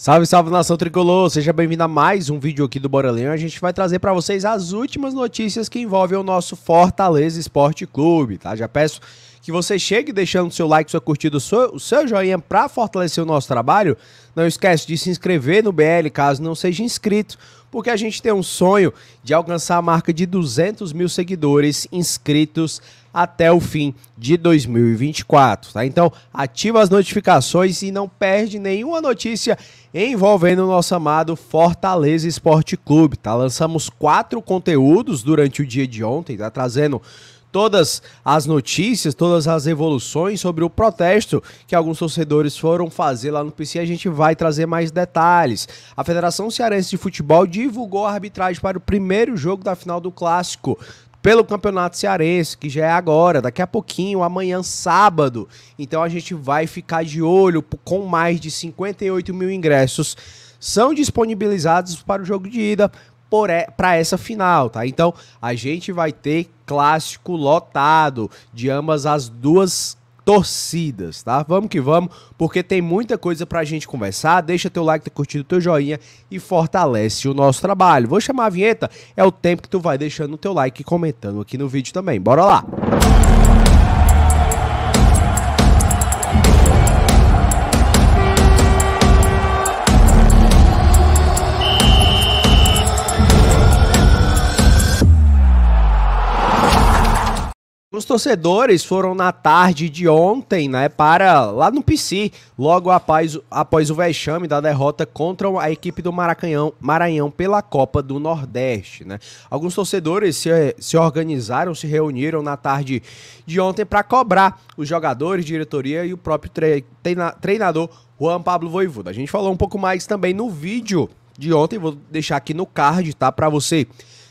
Salve, salve nação tricolor! Seja bem-vindo a mais um vídeo aqui do Bora Leão. A gente vai trazer para vocês as últimas notícias que envolvem o nosso Fortaleza Esporte Clube, tá? Já peço que você chegue deixando seu like, sua curtida, o seu joinha para fortalecer o nosso trabalho. Não esquece de se inscrever no BL caso não seja inscrito, porque a gente tem um sonho de alcançar a marca de 200 mil seguidores inscritos até o fim de 2024, tá? Então, ativa as notificações e não perde nenhuma notícia envolvendo o nosso amado Fortaleza Esporte Clube, tá? Lançamos quatro conteúdos durante o dia de ontem, tá trazendo todas as notícias, todas as evoluções sobre o protesto que alguns torcedores foram fazer lá no PC. A gente vai trazer mais detalhes. A Federação Cearense de Futebol divulgou a arbitragem para o primeiro jogo da final do Clássico pelo Campeonato Cearense, que já é agora, daqui a pouquinho, amanhã, sábado. Então a gente vai ficar de olho com mais de 58 mil ingressos são disponibilizados para o jogo de ida para essa final, tá? Então a gente vai ter clássico lotado de ambas as duas torcidas, tá? Vamos que vamos, porque tem muita coisa pra gente conversar. Deixa teu like, teu tá curtido, teu joinha e fortalece o nosso trabalho. Vou chamar a vinheta, é o tempo que tu vai deixando o teu like e comentando aqui no vídeo também. Bora lá! Os torcedores foram na tarde de ontem, né, para lá no PC, logo após, após o vexame da derrota contra a equipe do Maracanhão, Maranhão pela Copa do Nordeste, né? Alguns torcedores se, se organizaram, se reuniram na tarde de ontem para cobrar os jogadores, diretoria e o próprio treina, treinador Juan Pablo Voivoda. A gente falou um pouco mais também no vídeo de ontem, vou deixar aqui no card, tá, para você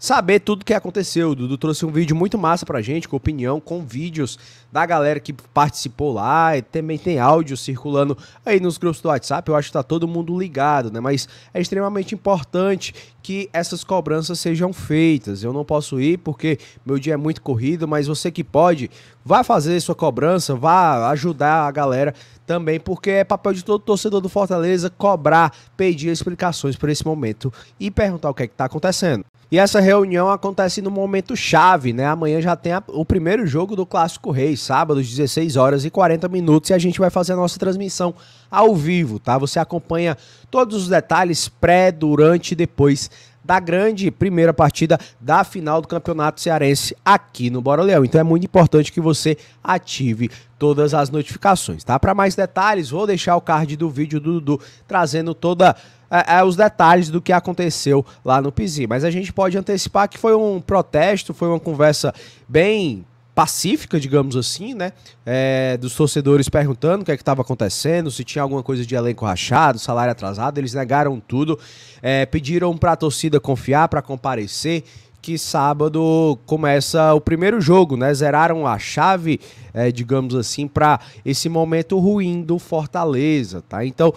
saber tudo o que aconteceu. O Dudu trouxe um vídeo muito massa pra gente, com opinião, com vídeos da galera que participou lá. E também tem áudio circulando aí nos grupos do WhatsApp. Eu acho que tá todo mundo ligado, né? Mas é extremamente importante que essas cobranças sejam feitas. Eu não posso ir porque meu dia é muito corrido, mas você que pode, vá fazer sua cobrança, vá ajudar a galera também, porque é papel de todo torcedor do Fortaleza cobrar, pedir explicações por esse momento e perguntar o que é está acontecendo. E essa reunião acontece no momento chave, né? Amanhã já tem a, o primeiro jogo do Clássico Rei, sábado, às 16 horas e 40 minutos, e a gente vai fazer a nossa transmissão ao vivo, tá? Você acompanha todos os detalhes pré, durante e depois da grande primeira partida da final do Campeonato Cearense aqui no Bora Leão. Então é muito importante que você ative todas as notificações, tá? Para mais detalhes, vou deixar o card do vídeo do Dudu trazendo toda é, é os detalhes do que aconteceu lá no Pizi. Mas a gente pode antecipar que foi um protesto, foi uma conversa bem pacífica, digamos assim, né? É, dos torcedores perguntando o que é estava acontecendo, se tinha alguma coisa de elenco rachado, salário atrasado. Eles negaram tudo, é, pediram para a torcida confiar, para comparecer. Que sábado começa o primeiro jogo, né? Zeraram a chave, é, digamos assim, para esse momento ruim do Fortaleza, tá? Então,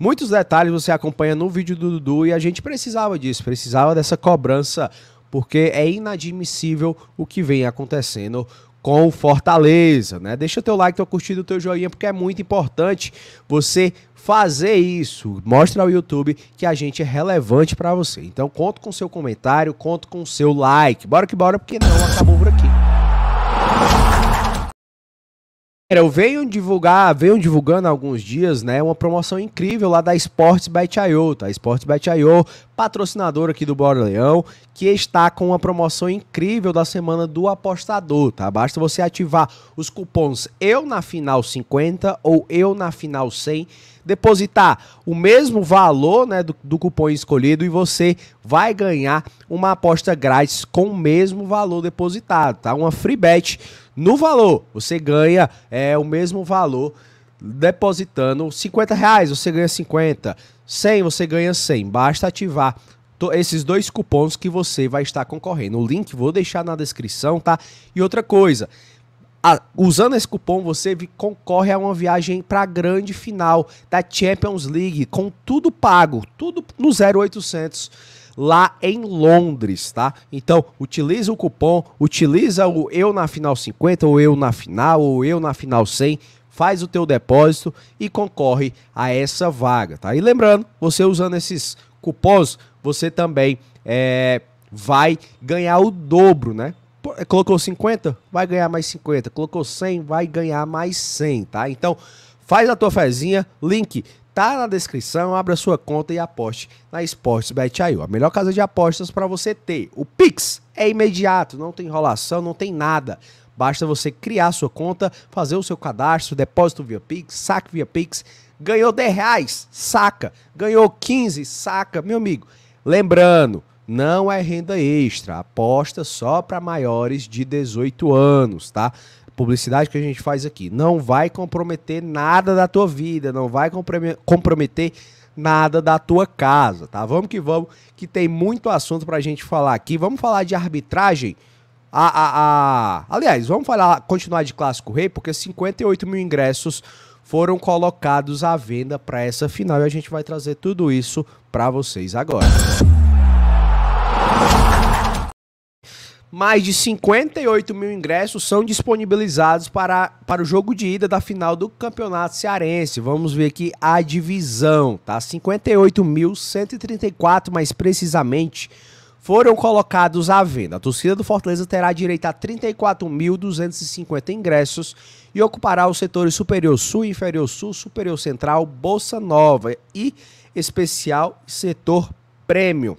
Muitos detalhes você acompanha no vídeo do Dudu e a gente precisava disso, precisava dessa cobrança, porque é inadmissível o que vem acontecendo com o Fortaleza, né? Deixa teu like, tua curtida, teu joinha, porque é muito importante você fazer isso. Mostra ao YouTube que a gente é relevante para você. Então conto com seu comentário, conto com seu like. Bora que bora, porque não acabou por aqui. Eu venho divulgar, venho divulgando há alguns dias, né, uma promoção incrível lá da Sports Bet.io, tá? Sports Bet.io patrocinador aqui do Bora Leão, que está com uma promoção incrível da semana do apostador, tá? Basta você ativar os cupons eu na final 50 ou eu na final 100, depositar o mesmo valor, né, do, do cupom escolhido e você vai ganhar uma aposta grátis com o mesmo valor depositado, tá? Uma free bet no valor, você ganha é o mesmo valor depositando 50 reais, você ganha 50. 100, você ganha 100. Basta ativar esses dois cupons que você vai estar concorrendo. O link vou deixar na descrição, tá? E outra coisa, a, usando esse cupom você concorre a uma viagem para a grande final da Champions League com tudo pago, tudo no 0800 lá em Londres, tá? Então, utiliza o cupom, utiliza o eu na final 50 ou eu na final ou eu na final 100 faz o teu depósito e concorre a essa vaga, tá? E lembrando, você usando esses cupons, você também é, vai ganhar o dobro, né? É, colocou 50, vai ganhar mais 50. Colocou 100, vai ganhar mais 100, tá? Então, faz a tua fezinha, link tá na descrição, abra sua conta e aposte na Sportsbet.io, a melhor casa de apostas para você ter. O Pix é imediato, não tem enrolação, não tem nada. Basta você criar sua conta, fazer o seu cadastro, depósito via Pix, saque via Pix. Ganhou 10 reais, saca. Ganhou 15, saca. Meu amigo, lembrando, não é renda extra, aposta só para maiores de 18 anos, tá? publicidade que a gente faz aqui não vai comprometer nada da tua vida, não vai comprometer nada da tua casa, tá? Vamos que vamos, que tem muito assunto para a gente falar aqui. Vamos falar de arbitragem a, a, a... Aliás, vamos falar, continuar de Clássico Rei, porque 58 mil ingressos foram colocados à venda para essa final e a gente vai trazer tudo isso para vocês agora. Mais de 58 mil ingressos são disponibilizados para, para o jogo de ida da final do Campeonato Cearense. Vamos ver aqui a divisão, tá? 58.134, mais precisamente foram colocados à venda. A torcida do Fortaleza terá direito a 34.250 ingressos e ocupará os setores superior sul, inferior sul, superior central, bolsa nova e especial setor prêmio.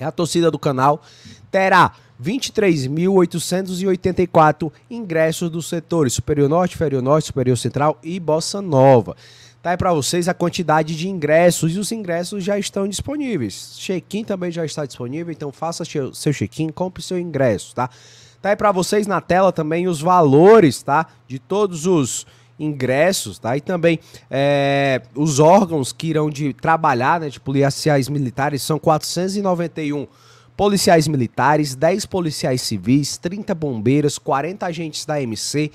A torcida do canal terá 23.884 ingressos dos setores superior norte, inferior norte, superior central e bossa nova. Tá aí para vocês a quantidade de ingressos e os ingressos já estão disponíveis. Check-in também já está disponível, então faça seu check-in, compre seu ingresso, tá? Tá aí para vocês na tela também os valores, tá? De todos os ingressos, tá? E também é, os órgãos que irão de trabalhar, né? De tipo, policiais militares são 491 policiais militares, 10 policiais civis, 30 bombeiros, 40 agentes da MC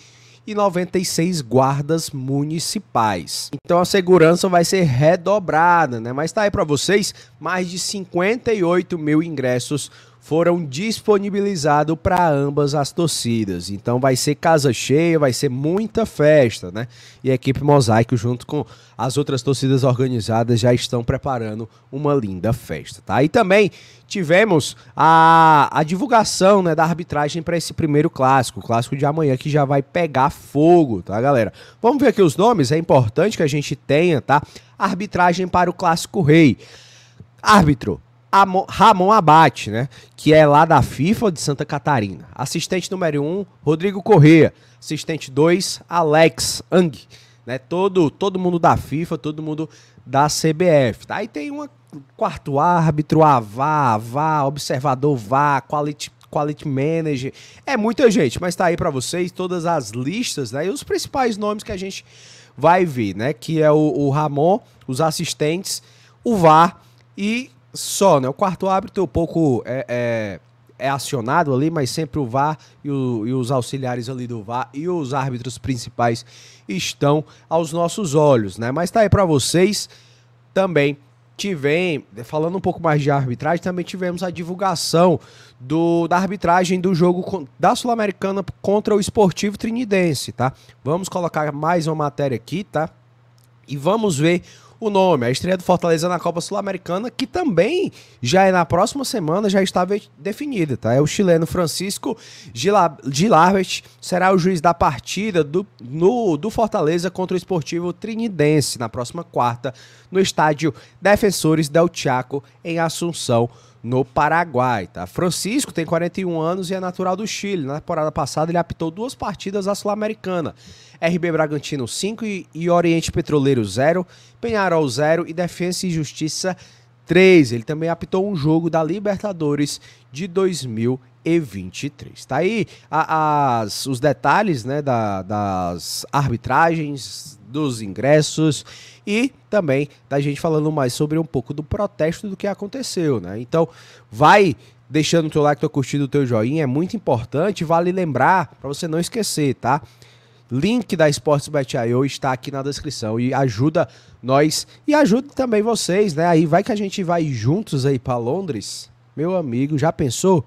e 96 guardas municipais. Então a segurança vai ser redobrada, né? Mas tá aí para vocês mais de 58 mil ingressos foram disponibilizados para ambas as torcidas. Então vai ser casa cheia, vai ser muita festa, né? E a equipe Mosaico, junto com as outras torcidas organizadas, já estão preparando uma linda festa, tá? E também tivemos a, a divulgação né, da arbitragem para esse primeiro clássico, o clássico de amanhã que já vai pegar fogo, tá, galera? Vamos ver aqui os nomes, é importante que a gente tenha, tá? Arbitragem para o Clássico Rei. Árbitro Ramon Abate, né? Que é lá da FIFA de Santa Catarina. Assistente número 1, um, Rodrigo Corrêa. Assistente 2, Alex Ang. Né? Todo, todo mundo da FIFA, todo mundo da CBF. Tá? Aí tem um quarto árbitro, AVA, AVA, observador VA, quality, quality manager. É muita gente, mas tá aí para vocês todas as listas, né? E os principais nomes que a gente vai ver, né? Que é o, o Ramon, os assistentes, o VAR e só, né? O quarto árbitro um pouco é, é, é, acionado ali, mas sempre o VAR e, o, e, os auxiliares ali do VAR e os árbitros principais estão aos nossos olhos, né? Mas tá aí para vocês também. Tivemos, falando um pouco mais de arbitragem, também tivemos a divulgação do, da arbitragem do jogo da Sul-Americana contra o Esportivo Trinidense, tá? Vamos colocar mais uma matéria aqui, tá? E vamos ver o nome. A estreia do Fortaleza na Copa Sul-Americana, que também já é na próxima semana, já está definida, tá? É o chileno Francisco Gilarbert será o juiz da partida do, no, do Fortaleza contra o Esportivo Trinidense na próxima quarta, no estádio Defensores del Chaco, em Assunção no Paraguai. Tá? Francisco tem 41 anos e é natural do Chile. Na temporada passada, ele apitou duas partidas à Sul-Americana. RB Bragantino 5 e, e Oriente Petroleiro 0, Penharol 0 e Defensa e Justiça 3. Ele também apitou um jogo da Libertadores de 2023. Tá aí a, as, os detalhes né, da, das arbitragens, dos ingressos e também da gente falando mais sobre um pouco do protesto do que aconteceu, né? Então, vai deixando o teu like, tua curtida, o teu joinha, é muito importante, vale lembrar para você não esquecer, tá? Link da Sportsbet.io está aqui na descrição e ajuda nós e ajuda também vocês, né? Aí vai que a gente vai juntos aí para Londres. Meu amigo, já pensou?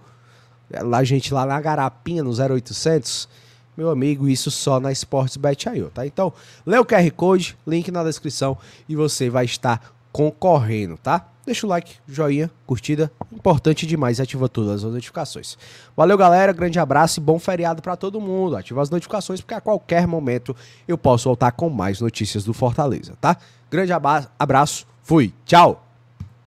É lá gente lá na garapinha no 0800 meu amigo, isso só na Sportsbet.io, tá? Então, lê o QR Code, link na descrição e você vai estar concorrendo, tá? Deixa o like, joinha, curtida, importante demais, ativa todas as notificações. Valeu, galera, grande abraço e bom feriado para todo mundo. Ativa as notificações porque a qualquer momento eu posso voltar com mais notícias do Fortaleza, tá? Grande abraço, fui, tchau.